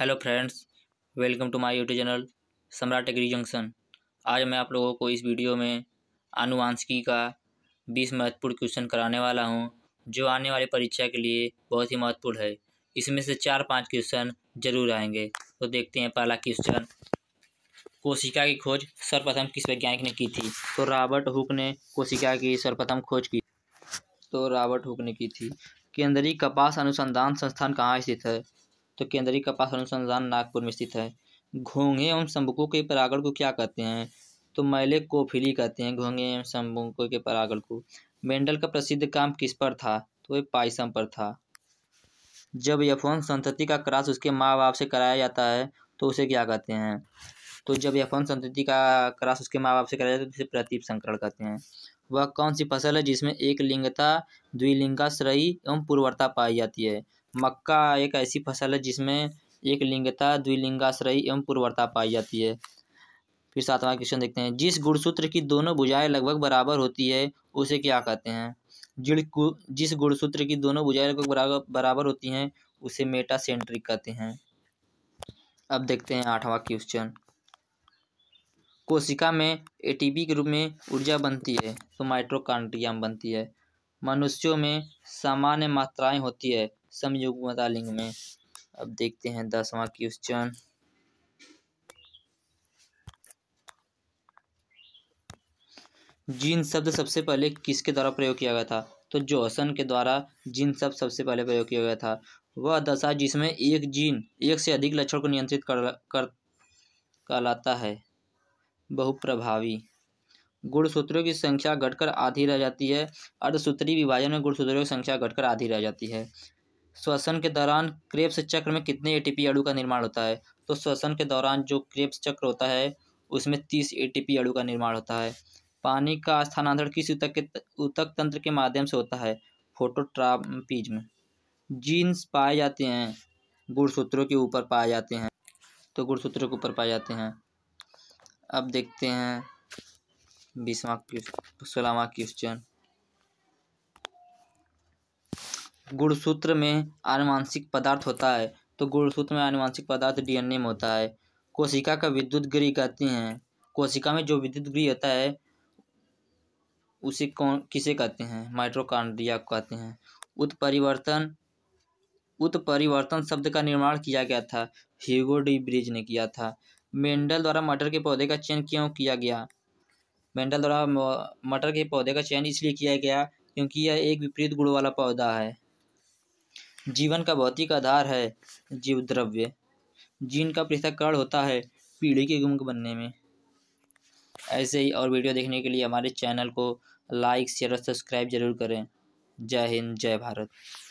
hello friends welcome to my YouTube channel Samrat agri junction आज मैं आप लोगों को इस वीडियो में आनुवांशिकी का बीस महत्वपूर्ण क्वेश्चन कराने वाला हूं जो आने वाली परीक्षा के लिए बहुत ही महत्वपूर्ण है इसमें से चार पांच क्वेश्चन जरूर आएंगे तो देखते हैं पहला क्वेश्चन कोशिका की खोज सर्वप्रथम किस वैज्ञानिक ने की थी तो रॉबर्ट हुक ने कोशिका की सर्वप्रथम खोज की तो रॉबर्ट हुक ने की थी केंद्रीय कपास अनुसंधान संस्थान कहाँ स्थित है तो केंद्रीय कपास अनुसंधान नागपुर में स्थित है घोंघे एवं शंबुकों के परागण को क्या कहते हैं तो मैले कोफिली कहते हैं घोंघे एवं शंबुकों के परागण को मेंडल का प्रसिद्ध काम किस पर था तो वह पाइसम पर था जब यफोन संतति का क्रास उसके माँ बाप से कराया जाता है तो उसे क्या कहते हैं तो जब यफोन संतति का क्रास उसके माँ बाप से कराया जाता है तो उसे प्रतीप संकरण कहते हैं वह कौन सी फसल है जिसमें एक लिंगता द्विलिंगा श्रयी एवं पूर्वता पाई जाती है मक्का एक ऐसी फसल है जिसमें एक लिंगता द्विलिंगाश्रयी एवं पूर्वता पाई जाती है फिर सातवां क्वेश्चन देखते हैं जिस गुणसूत्र की दोनों बुझाएँ लगभग बराबर होती है उसे क्या कहते हैं जिड़ जिस गुणसूत्र की दोनों बुझाएँ लगभग बराबर बराबर होती हैं उसे मेटासेंट्रिक कहते हैं अब देखते हैं आठवां क्वेश्चन कोशिका में एटीपी के रूप में ऊर्जा बनती है तो माइट्रोकांड्रियम बनती है मनुष्यों में सामान्य मात्राएं होती है समयुग्मता लिंग में अब देखते हैं दसवां क्वेश्चन जीन शब्द सबसे पहले किसके द्वारा प्रयोग किया गया था तो जोहसन के द्वारा जीन शब्द सबसे पहले प्रयोग किया गया था वह दशा जिसमें एक जीन एक से अधिक लक्षण को नियंत्रित कर कर कहलाता है बहुप्रभावी गुणसूत्रों की संख्या घटकर आधी रह जाती है अर्धसूत्री विभाजन में गुणसूत्रों की संख्या घटकर आधी रह जाती है श्वसन के दौरान क्रेप्स चक्र में कितने एटीपी अणु का निर्माण होता है तो श्वसन के दौरान जो क्रेप्स चक्र होता है उसमें तीस एटीपी अणु का निर्माण होता है पानी का स्थानांतरण किस उतक के उतक तंत्र के माध्यम से होता है में जीन्स पाए जाते हैं गुड़सूत्रों के ऊपर पाए जाते हैं तो गुड़सूत्रों के ऊपर पाए जाते हैं अब देखते हैं बीसवा सोलहवा क्वेश्चन गुणसूत्र में आनुवांशिक पदार्थ होता है तो गुणसूत्र में आनुवांशिक पदार्थ डीएनए में होता है कोशिका का विद्युत गृह कहते हैं कोशिका में जो विद्युत गृह होता है उसे कौन किसे कहते हैं माइट्रोकॉन्ड्रिया को कहते हैं उत्परिवर्तन उत्परिवर्तन शब्द का निर्माण किया गया था ह्यूगो डी ब्रिज ने किया था मेंडल द्वारा मटर के पौधे का चयन क्यों किया गया मेंडल द्वारा मटर के पौधे का चयन इसलिए किया गया क्योंकि यह एक विपरीत गुण वाला पौधा है जीवन का भौतिक आधार है जीव द्रव्य जीन का पृथककरण होता है पीढ़ी के गुमक बनने में ऐसे ही और वीडियो देखने के लिए हमारे चैनल को लाइक शेयर और सब्सक्राइब जरूर करें जय हिंद जय भारत